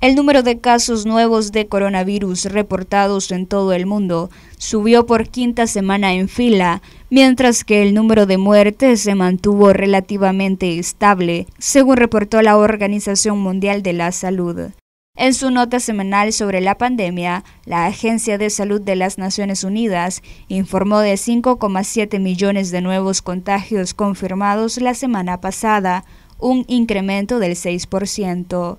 El número de casos nuevos de coronavirus reportados en todo el mundo subió por quinta semana en fila, mientras que el número de muertes se mantuvo relativamente estable, según reportó la Organización Mundial de la Salud. En su nota semanal sobre la pandemia, la Agencia de Salud de las Naciones Unidas informó de 5,7 millones de nuevos contagios confirmados la semana pasada, un incremento del 6%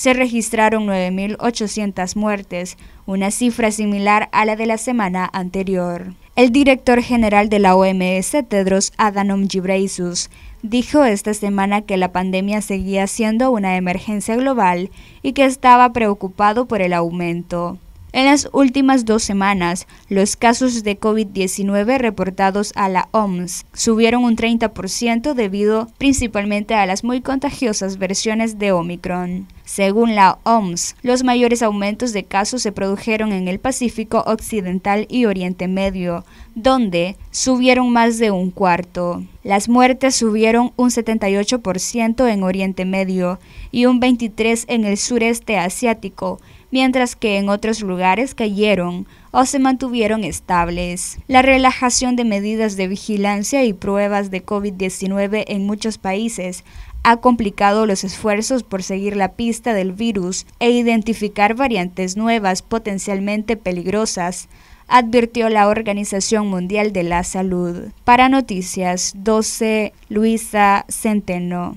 se registraron 9.800 muertes, una cifra similar a la de la semana anterior. El director general de la OMS, Tedros Adhanom Ghebreyesus, dijo esta semana que la pandemia seguía siendo una emergencia global y que estaba preocupado por el aumento. En las últimas dos semanas, los casos de COVID-19 reportados a la OMS subieron un 30% debido principalmente a las muy contagiosas versiones de Omicron. Según la OMS, los mayores aumentos de casos se produjeron en el Pacífico Occidental y Oriente Medio, donde subieron más de un cuarto. Las muertes subieron un 78% en Oriente Medio y un 23% en el sureste asiático, mientras que en otros lugares cayeron o se mantuvieron estables. La relajación de medidas de vigilancia y pruebas de COVID-19 en muchos países ha complicado los esfuerzos por seguir la pista del virus e identificar variantes nuevas potencialmente peligrosas, advirtió la Organización Mundial de la Salud. Para Noticias 12, Luisa Centeno.